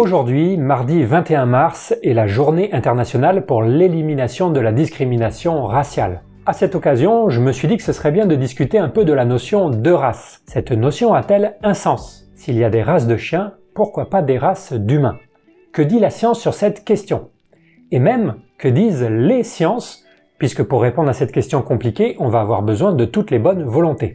Aujourd'hui, mardi 21 mars, est la journée internationale pour l'élimination de la discrimination raciale. À cette occasion, je me suis dit que ce serait bien de discuter un peu de la notion de race. Cette notion a-t-elle un sens S'il y a des races de chiens, pourquoi pas des races d'humains Que dit la science sur cette question Et même, que disent les sciences Puisque pour répondre à cette question compliquée, on va avoir besoin de toutes les bonnes volontés.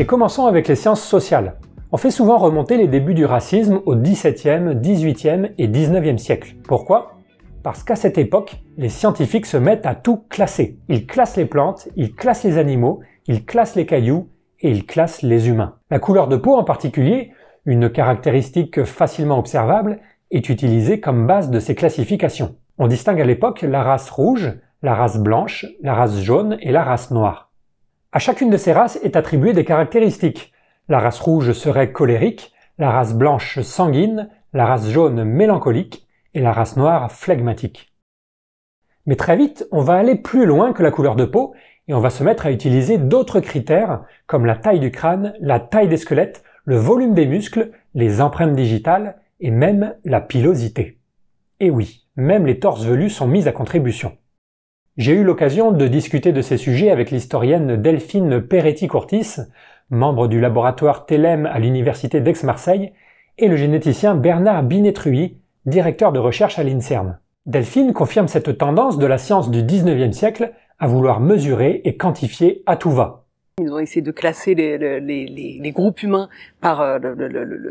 Et commençons avec les sciences sociales. On fait souvent remonter les débuts du racisme au XVIIe, XVIIIe et XIXe siècle. Pourquoi Parce qu'à cette époque, les scientifiques se mettent à tout classer. Ils classent les plantes, ils classent les animaux, ils classent les cailloux et ils classent les humains. La couleur de peau en particulier, une caractéristique facilement observable, est utilisée comme base de ces classifications. On distingue à l'époque la race rouge, la race blanche, la race jaune et la race noire. À chacune de ces races est attribuée des caractéristiques. La race rouge serait colérique, la race blanche sanguine, la race jaune mélancolique et la race noire phlegmatique. Mais très vite, on va aller plus loin que la couleur de peau et on va se mettre à utiliser d'autres critères comme la taille du crâne, la taille des squelettes, le volume des muscles, les empreintes digitales et même la pilosité. Et oui, même les torses velus sont mises à contribution. J'ai eu l'occasion de discuter de ces sujets avec l'historienne Delphine Peretti-Courtis, membre du laboratoire TELEM à l'université d'Aix-Marseille, et le généticien Bernard Binetruy, directeur de recherche à l'INSERM. Delphine confirme cette tendance de la science du 19e siècle à vouloir mesurer et quantifier à tout va. Ils ont essayé de classer les, groupes humains par euh,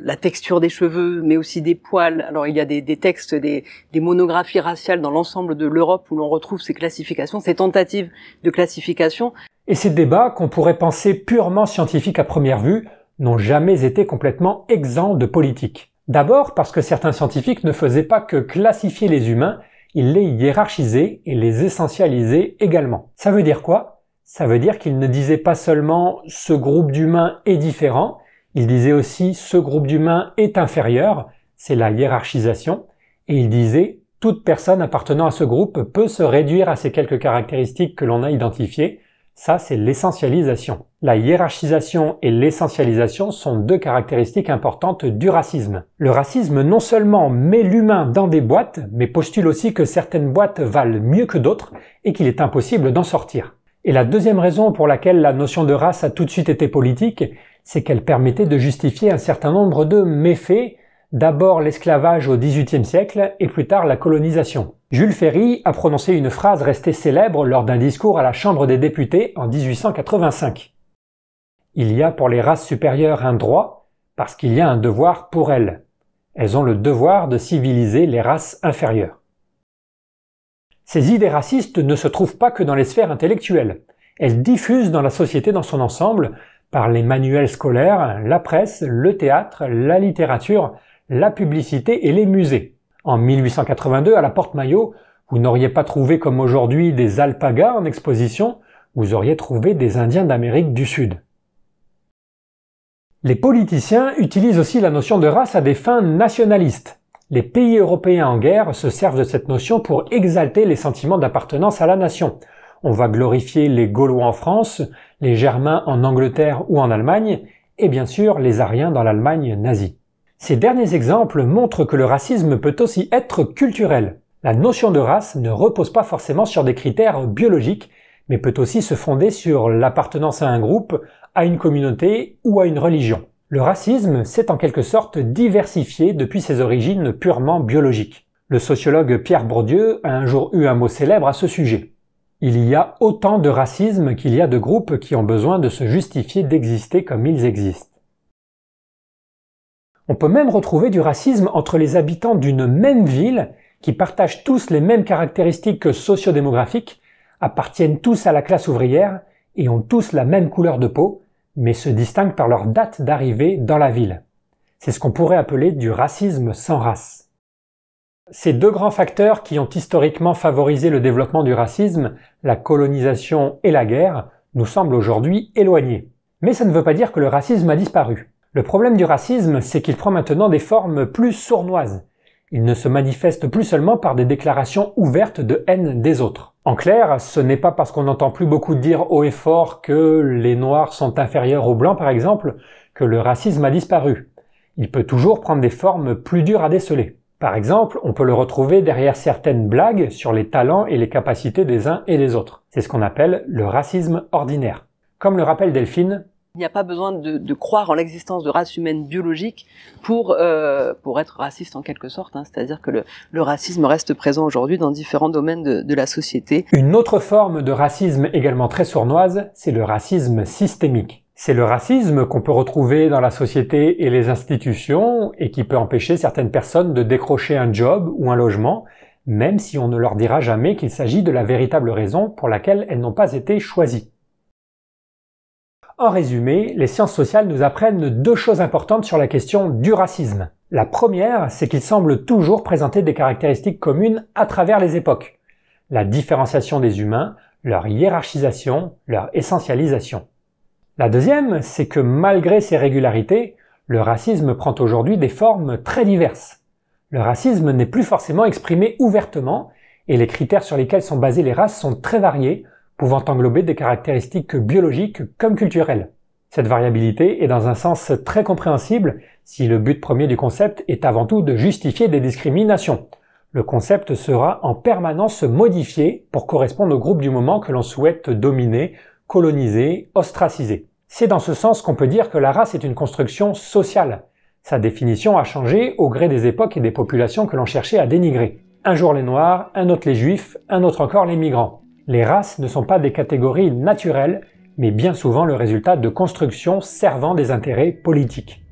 la texture des cheveux, mais aussi des poils. Alors il y a des, textes, des, des, monographies raciales dans l'ensemble de l'Europe où l'on retrouve ces classifications, ces tentatives de classification. Et ces débats, qu'on pourrait penser purement scientifiques à première vue, n'ont jamais été complètement exempts de politique. D'abord parce que certains scientifiques ne faisaient pas que classifier les humains, ils les hiérarchisaient et les essentialisaient également. Ça veut dire quoi ça veut dire qu'il ne disait pas seulement ce groupe d'humains est différent, il disait aussi ce groupe d'humains est inférieur, c'est la hiérarchisation, et il disait toute personne appartenant à ce groupe peut se réduire à ces quelques caractéristiques que l'on a identifiées, ça c'est l'essentialisation. La hiérarchisation et l'essentialisation sont deux caractéristiques importantes du racisme. Le racisme non seulement met l'humain dans des boîtes, mais postule aussi que certaines boîtes valent mieux que d'autres et qu'il est impossible d'en sortir. Et la deuxième raison pour laquelle la notion de race a tout de suite été politique, c'est qu'elle permettait de justifier un certain nombre de méfaits, d'abord l'esclavage au XVIIIe siècle et plus tard la colonisation. Jules Ferry a prononcé une phrase restée célèbre lors d'un discours à la Chambre des députés en 1885. Il y a pour les races supérieures un droit parce qu'il y a un devoir pour elles. Elles ont le devoir de civiliser les races inférieures. Ces idées racistes ne se trouvent pas que dans les sphères intellectuelles. Elles diffusent dans la société dans son ensemble, par les manuels scolaires, la presse, le théâtre, la littérature, la publicité et les musées. En 1882, à la Porte Maillot, vous n'auriez pas trouvé comme aujourd'hui des alpagas en exposition, vous auriez trouvé des Indiens d'Amérique du Sud. Les politiciens utilisent aussi la notion de race à des fins nationalistes. Les pays européens en guerre se servent de cette notion pour exalter les sentiments d'appartenance à la nation. On va glorifier les Gaulois en France, les Germains en Angleterre ou en Allemagne, et bien sûr les Ariens dans l'Allemagne nazie. Ces derniers exemples montrent que le racisme peut aussi être culturel. La notion de race ne repose pas forcément sur des critères biologiques, mais peut aussi se fonder sur l'appartenance à un groupe, à une communauté ou à une religion. Le racisme s'est en quelque sorte diversifié depuis ses origines purement biologiques. Le sociologue Pierre Bourdieu a un jour eu un mot célèbre à ce sujet. Il y a autant de racisme qu'il y a de groupes qui ont besoin de se justifier d'exister comme ils existent. On peut même retrouver du racisme entre les habitants d'une même ville qui partagent tous les mêmes caractéristiques sociodémographiques, appartiennent tous à la classe ouvrière et ont tous la même couleur de peau, mais se distinguent par leur date d'arrivée dans la ville. C'est ce qu'on pourrait appeler du racisme sans race. Ces deux grands facteurs qui ont historiquement favorisé le développement du racisme, la colonisation et la guerre, nous semblent aujourd'hui éloignés. Mais ça ne veut pas dire que le racisme a disparu. Le problème du racisme, c'est qu'il prend maintenant des formes plus sournoises. Il ne se manifeste plus seulement par des déclarations ouvertes de haine des autres. En clair, ce n'est pas parce qu'on n'entend plus beaucoup dire haut et fort que les Noirs sont inférieurs aux Blancs, par exemple, que le racisme a disparu. Il peut toujours prendre des formes plus dures à déceler. Par exemple, on peut le retrouver derrière certaines blagues sur les talents et les capacités des uns et des autres. C'est ce qu'on appelle le racisme ordinaire. Comme le rappelle Delphine, il n'y a pas besoin de, croire en l'existence de races humaines biologiques pour euh, être raciste en quelque sorte. Hein. C'est-à-dire que le, racisme reste présent aujourd'hui dans différents domaines de la société. Une autre forme de racisme également très sournoise, c'est le racisme systémique. C'est le racisme qu'on peut retrouver dans la société et les institutions et qui peut empêcher certaines personnes de décrocher un job ou un logement, même si on ne leur dira jamais qu'il s'agit de la véritable raison pour laquelle elles n'ont pas été choisies. En résumé, les sciences sociales nous apprennent deux choses importantes sur la question du racisme. La première, c'est qu'il semble toujours présenter des caractéristiques communes à travers les époques. La différenciation des humains, leur hiérarchisation, leur essentialisation. La deuxième, c'est que malgré ces régularités, le racisme prend aujourd'hui des formes très diverses. Le racisme n'est plus forcément exprimé ouvertement, et les critères sur lesquels sont basées les races sont très variés, pouvant englober des caractéristiques biologiques comme culturelles. Cette variabilité est dans un sens très compréhensible si le but premier du concept est avant tout de justifier des discriminations. Le concept sera en permanence modifié pour correspondre au groupe du moment que l'on souhaite dominer, coloniser, ostraciser. C'est dans ce sens qu'on peut dire que la race est une construction sociale. Sa définition a changé au gré des époques et des populations que l'on cherchait à dénigrer. Un jour les Noirs, un autre les Juifs, un autre encore les migrants. Les races ne sont pas des catégories naturelles, mais bien souvent le résultat de constructions servant des intérêts politiques.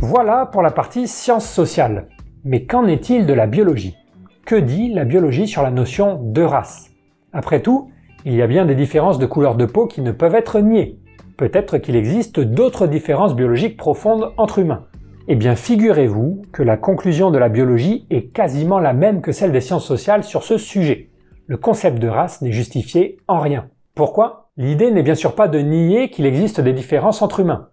Voilà pour la partie sciences sociales. Mais qu'en est-il de la biologie Que dit la biologie sur la notion de race Après tout, il y a bien des différences de couleur de peau qui ne peuvent être niées. Peut-être qu'il existe d'autres différences biologiques profondes entre humains. Eh bien, figurez-vous que la conclusion de la biologie est quasiment la même que celle des sciences sociales sur ce sujet. Le concept de race n'est justifié en rien. Pourquoi L'idée n'est bien sûr pas de nier qu'il existe des différences entre humains.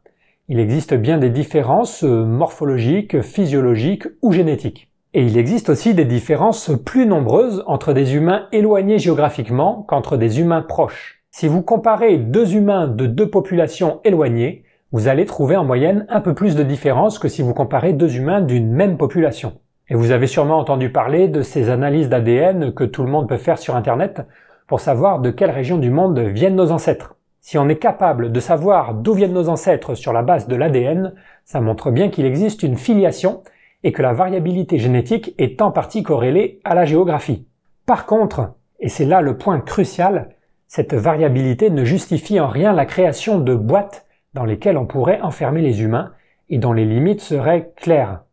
Il existe bien des différences euh, morphologiques, physiologiques ou génétiques. Et il existe aussi des différences plus nombreuses entre des humains éloignés géographiquement qu'entre des humains proches. Si vous comparez deux humains de deux populations éloignées, vous allez trouver en moyenne un peu plus de différence que si vous comparez deux humains d'une même population. Et vous avez sûrement entendu parler de ces analyses d'ADN que tout le monde peut faire sur Internet pour savoir de quelle région du monde viennent nos ancêtres. Si on est capable de savoir d'où viennent nos ancêtres sur la base de l'ADN, ça montre bien qu'il existe une filiation et que la variabilité génétique est en partie corrélée à la géographie. Par contre, et c'est là le point crucial, cette variabilité ne justifie en rien la création de boîtes dans lesquelles on pourrait enfermer les humains et dont les limites seraient claires.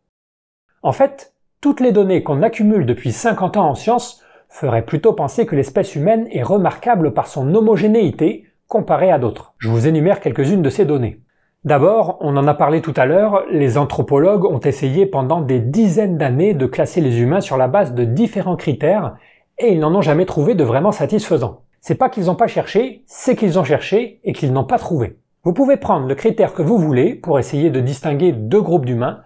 En fait, toutes les données qu'on accumule depuis 50 ans en science feraient plutôt penser que l'espèce humaine est remarquable par son homogénéité comparée à d'autres. Je vous énumère quelques-unes de ces données. D'abord, on en a parlé tout à l'heure, les anthropologues ont essayé pendant des dizaines d'années de classer les humains sur la base de différents critères et ils n'en ont jamais trouvé de vraiment satisfaisant c'est pas qu'ils n'ont pas cherché, c'est qu'ils ont cherché et qu'ils n'ont pas trouvé. Vous pouvez prendre le critère que vous voulez pour essayer de distinguer deux groupes d'humains.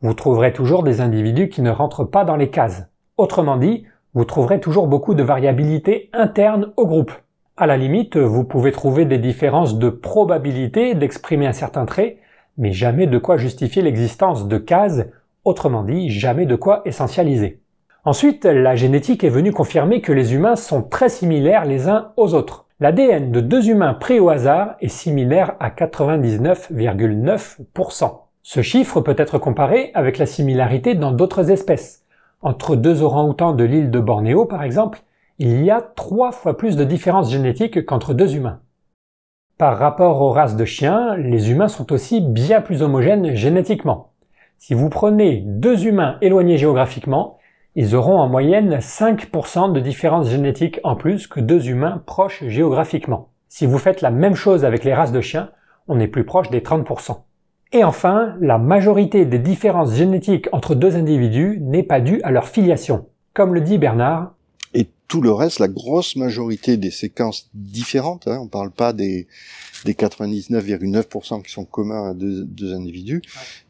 Vous trouverez toujours des individus qui ne rentrent pas dans les cases. Autrement dit, vous trouverez toujours beaucoup de variabilité interne au groupe. À la limite, vous pouvez trouver des différences de probabilité d'exprimer un certain trait, mais jamais de quoi justifier l'existence de cases, autrement dit, jamais de quoi essentialiser. Ensuite, la génétique est venue confirmer que les humains sont très similaires les uns aux autres. L'ADN de deux humains pris au hasard est similaire à 99,9%. Ce chiffre peut être comparé avec la similarité dans d'autres espèces. Entre deux orang outans de l'île de Bornéo, par exemple, il y a trois fois plus de différences génétiques qu'entre deux humains. Par rapport aux races de chiens, les humains sont aussi bien plus homogènes génétiquement. Si vous prenez deux humains éloignés géographiquement, ils auront en moyenne 5% de différences génétiques en plus que deux humains proches géographiquement. Si vous faites la même chose avec les races de chiens, on est plus proche des 30%. Et enfin, la majorité des différences génétiques entre deux individus n'est pas due à leur filiation. Comme le dit Bernard, tout le reste, la grosse majorité des séquences différentes, hein, on ne parle pas des, 99,9% qui sont communs à deux, individus,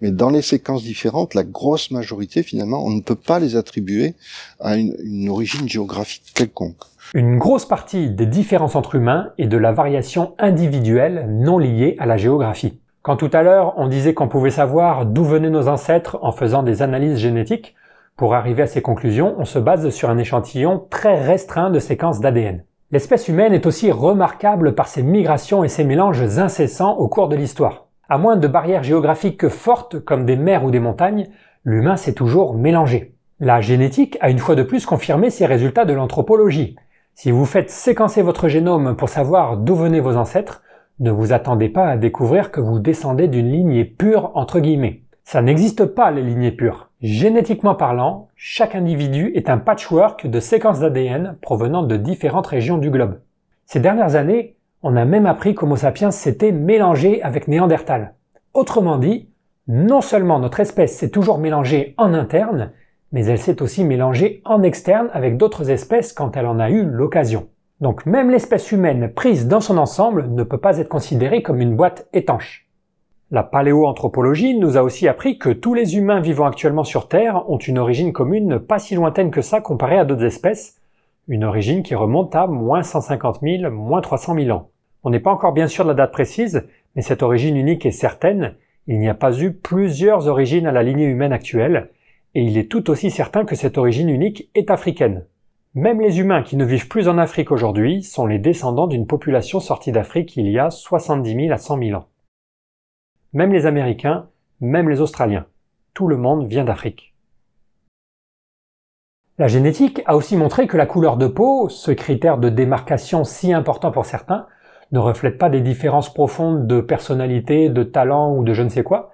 mais dans les séquences différentes, la grosse majorité, finalement, on ne peut pas les attribuer à une, une origine géographique quelconque. Une grosse partie des différences entre humains est de la variation individuelle non liée à la géographie. Quand tout à l'heure on disait qu'on pouvait savoir d'où venaient nos ancêtres en faisant des analyses génétiques, pour arriver à ces conclusions, on se base sur un échantillon très restreint de séquences d'ADN. L'espèce humaine est aussi remarquable par ses migrations et ses mélanges incessants au cours de l'histoire. À moins de barrières géographiques fortes comme des mers ou des montagnes, l'humain s'est toujours mélangé. La génétique a une fois de plus confirmé ces résultats de l'anthropologie. Si vous faites séquencer votre génome pour savoir d'où venaient vos ancêtres, ne vous attendez pas à découvrir que vous descendez d'une lignée pure entre guillemets. Ça n'existe pas les lignées pures. Génétiquement parlant, chaque individu est un patchwork de séquences d'ADN provenant de différentes régions du globe. Ces dernières années, on a même appris qu'Homo sapiens s'était mélangé avec Néandertal. Autrement dit, non seulement notre espèce s'est toujours mélangée en interne, mais elle s'est aussi mélangée en externe avec d'autres espèces quand elle en a eu l'occasion. Donc même l'espèce humaine prise dans son ensemble ne peut pas être considérée comme une boîte étanche. La paléoanthropologie nous a aussi appris que tous les humains vivant actuellement sur Terre ont une origine commune pas si lointaine que ça comparée à d'autres espèces, une origine qui remonte à moins 150 000, moins 300 000 ans. On n'est pas encore bien sûr de la date précise, mais cette origine unique est certaine, il n'y a pas eu plusieurs origines à la lignée humaine actuelle, et il est tout aussi certain que cette origine unique est africaine. Même les humains qui ne vivent plus en Afrique aujourd'hui sont les descendants d'une population sortie d'Afrique il y a 70 000 à 100 000 ans même les Américains, même les Australiens. Tout le monde vient d'Afrique. La génétique a aussi montré que la couleur de peau, ce critère de démarcation si important pour certains, ne reflète pas des différences profondes de personnalité, de talent ou de je ne sais quoi,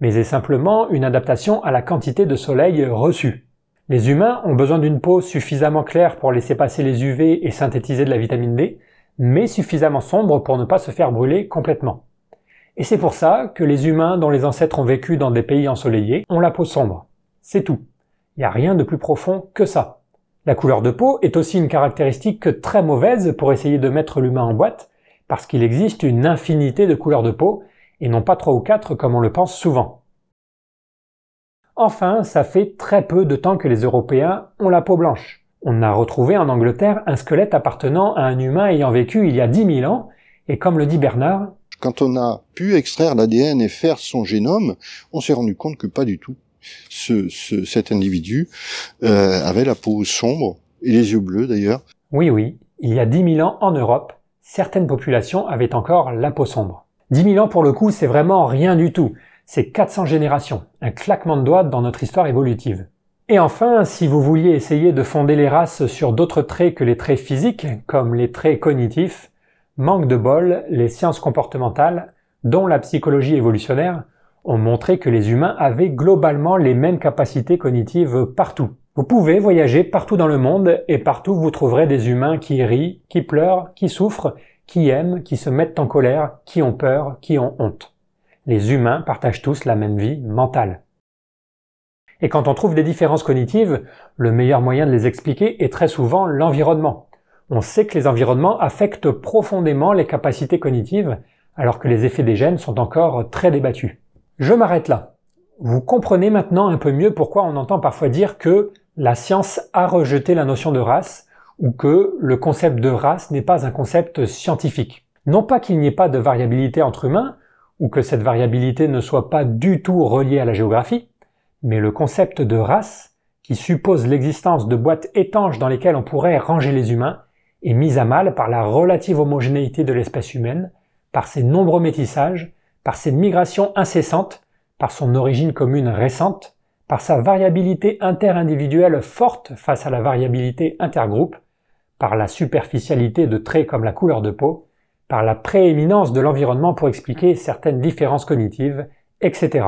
mais est simplement une adaptation à la quantité de soleil reçue. Les humains ont besoin d'une peau suffisamment claire pour laisser passer les UV et synthétiser de la vitamine D, mais suffisamment sombre pour ne pas se faire brûler complètement. Et c'est pour ça que les humains dont les ancêtres ont vécu dans des pays ensoleillés ont la peau sombre. C'est tout. Il n'y a rien de plus profond que ça. La couleur de peau est aussi une caractéristique très mauvaise pour essayer de mettre l'humain en boîte, parce qu'il existe une infinité de couleurs de peau, et non pas trois ou quatre comme on le pense souvent. Enfin, ça fait très peu de temps que les Européens ont la peau blanche. On a retrouvé en Angleterre un squelette appartenant à un humain ayant vécu il y a 10 000 ans, et comme le dit Bernard, quand on a pu extraire l'ADN et faire son génome, on s'est rendu compte que pas du tout. cet individu euh, avait la peau sombre et les yeux bleus d'ailleurs. Oui, oui, il y a 10 000 ans en Europe, certaines populations avaient encore la peau sombre. 10 000 ans pour le coup, c'est vraiment rien du tout. C'est 400 générations, un claquement de doigts dans notre histoire évolutive. Et enfin, si vous vouliez essayer de fonder les races sur d'autres traits que les traits physiques, comme les traits cognitifs, Manque de bol, les sciences comportementales, dont la psychologie évolutionnaire, ont montré que les humains avaient globalement les mêmes capacités cognitives partout. Vous pouvez voyager partout dans le monde et partout vous trouverez des humains qui rient, qui pleurent, qui souffrent, qui aiment, qui se mettent en colère, qui ont peur, qui ont honte. Les humains partagent tous la même vie mentale. Et quand on trouve des différences cognitives, le meilleur moyen de les expliquer est très souvent l'environnement. On sait que les environnements affectent profondément les capacités cognitives, alors que les effets des gènes sont encore très débattus. Je m'arrête là. Vous comprenez maintenant un peu mieux pourquoi on entend parfois dire que la science a rejeté la notion de race, ou que le concept de race n'est pas un concept scientifique. Non pas qu'il n'y ait pas de variabilité entre humains, ou que cette variabilité ne soit pas du tout reliée à la géographie, mais le concept de race, qui suppose l'existence de boîtes étanches dans lesquelles on pourrait ranger les humains, est mise à mal par la relative homogénéité de l'espèce humaine, par ses nombreux métissages, par ses migrations incessantes, par son origine commune récente, par sa variabilité interindividuelle forte face à la variabilité intergroupe, par la superficialité de traits comme la couleur de peau, par la prééminence de l'environnement pour expliquer certaines différences cognitives, etc.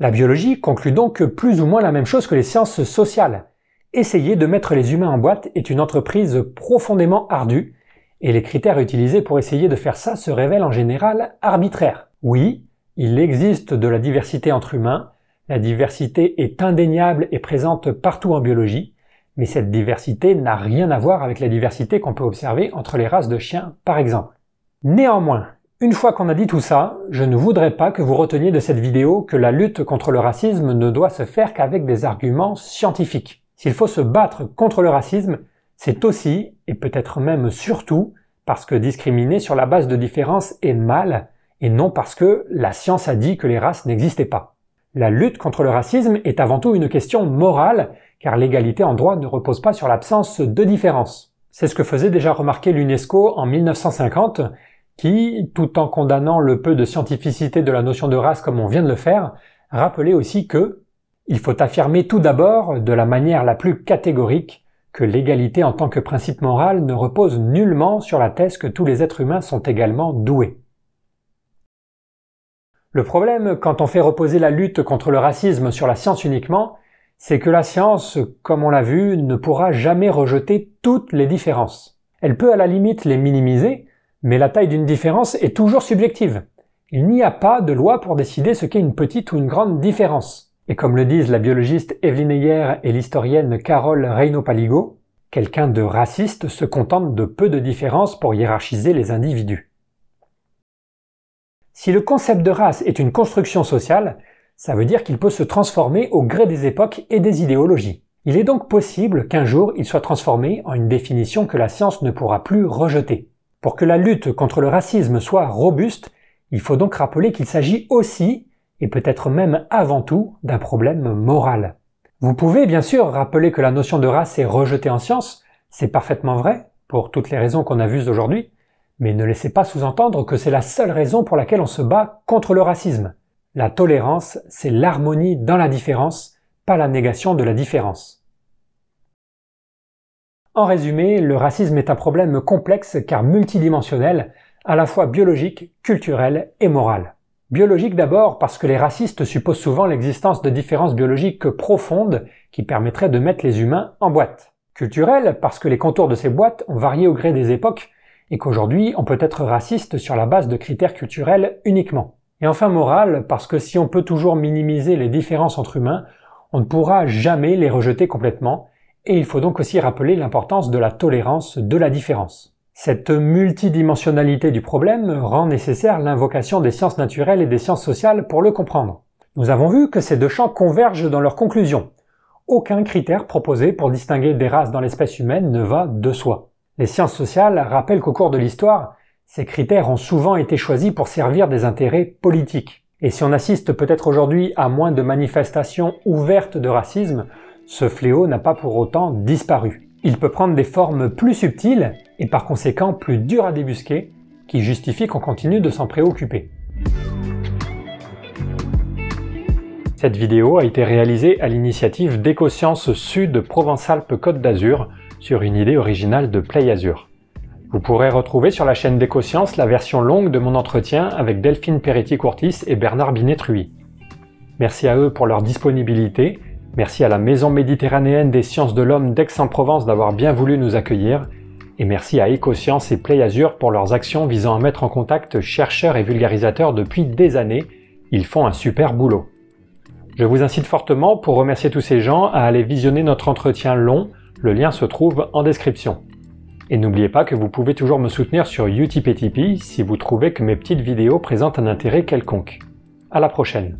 La biologie conclut donc plus ou moins la même chose que les sciences sociales, Essayer de mettre les humains en boîte est une entreprise profondément ardue, et les critères utilisés pour essayer de faire ça se révèlent en général arbitraires. Oui, il existe de la diversité entre humains, la diversité est indéniable et présente partout en biologie, mais cette diversité n'a rien à voir avec la diversité qu'on peut observer entre les races de chiens, par exemple. Néanmoins, une fois qu'on a dit tout ça, je ne voudrais pas que vous reteniez de cette vidéo que la lutte contre le racisme ne doit se faire qu'avec des arguments scientifiques. S'il faut se battre contre le racisme, c'est aussi, et peut-être même surtout, parce que discriminer sur la base de différences est mal, et non parce que la science a dit que les races n'existaient pas. La lutte contre le racisme est avant tout une question morale, car l'égalité en droit ne repose pas sur l'absence de différence. C'est ce que faisait déjà remarquer l'UNESCO en 1950, qui, tout en condamnant le peu de scientificité de la notion de race comme on vient de le faire, rappelait aussi que il faut affirmer tout d'abord, de la manière la plus catégorique, que l'égalité en tant que principe moral ne repose nullement sur la thèse que tous les êtres humains sont également doués. Le problème, quand on fait reposer la lutte contre le racisme sur la science uniquement, c'est que la science, comme on l'a vu, ne pourra jamais rejeter toutes les différences. Elle peut à la limite les minimiser, mais la taille d'une différence est toujours subjective. Il n'y a pas de loi pour décider ce qu'est une petite ou une grande différence. Et comme le disent la biologiste Evelyne Meyer et l'historienne Carole Reynaud-Paligo, quelqu'un de raciste se contente de peu de différences pour hiérarchiser les individus. Si le concept de race est une construction sociale, ça veut dire qu'il peut se transformer au gré des époques et des idéologies. Il est donc possible qu'un jour il soit transformé en une définition que la science ne pourra plus rejeter. Pour que la lutte contre le racisme soit robuste, il faut donc rappeler qu'il s'agit aussi et peut-être même avant tout d'un problème moral. Vous pouvez bien sûr rappeler que la notion de race est rejetée en science, c'est parfaitement vrai, pour toutes les raisons qu'on a vues aujourd'hui, mais ne laissez pas sous-entendre que c'est la seule raison pour laquelle on se bat contre le racisme. La tolérance, c'est l'harmonie dans la différence, pas la négation de la différence. En résumé, le racisme est un problème complexe car multidimensionnel, à la fois biologique, culturel et moral. Biologique d'abord parce que les racistes supposent souvent l'existence de différences biologiques profondes qui permettraient de mettre les humains en boîte. Culturel parce que les contours de ces boîtes ont varié au gré des époques et qu'aujourd'hui on peut être raciste sur la base de critères culturels uniquement. Et enfin morale, parce que si on peut toujours minimiser les différences entre humains, on ne pourra jamais les rejeter complètement et il faut donc aussi rappeler l'importance de la tolérance de la différence. Cette multidimensionnalité du problème rend nécessaire l'invocation des sciences naturelles et des sciences sociales pour le comprendre. Nous avons vu que ces deux champs convergent dans leurs conclusions. Aucun critère proposé pour distinguer des races dans l'espèce humaine ne va de soi. Les sciences sociales rappellent qu'au cours de l'histoire, ces critères ont souvent été choisis pour servir des intérêts politiques. Et si on assiste peut-être aujourd'hui à moins de manifestations ouvertes de racisme, ce fléau n'a pas pour autant disparu. Il peut prendre des formes plus subtiles et par conséquent plus dures à débusquer, qui justifient qu'on continue de s'en préoccuper. Cette vidéo a été réalisée à l'initiative d'EcoSciences Sud Provence-Alpes-Côte d'Azur sur une idée originale de Play Azur. Vous pourrez retrouver sur la chaîne d'EcoSciences la version longue de mon entretien avec Delphine Peretti-Courtis et Bernard Binetruy. Merci à eux pour leur disponibilité Merci à la Maison méditerranéenne des sciences de l'homme d'Aix-en-Provence d'avoir bien voulu nous accueillir. Et merci à EcoScience et Play Azure pour leurs actions visant à mettre en contact chercheurs et vulgarisateurs depuis des années. Ils font un super boulot. Je vous incite fortement, pour remercier tous ces gens, à aller visionner notre entretien long. Le lien se trouve en description. Et n'oubliez pas que vous pouvez toujours me soutenir sur YouTube si vous trouvez que mes petites vidéos présentent un intérêt quelconque. À la prochaine!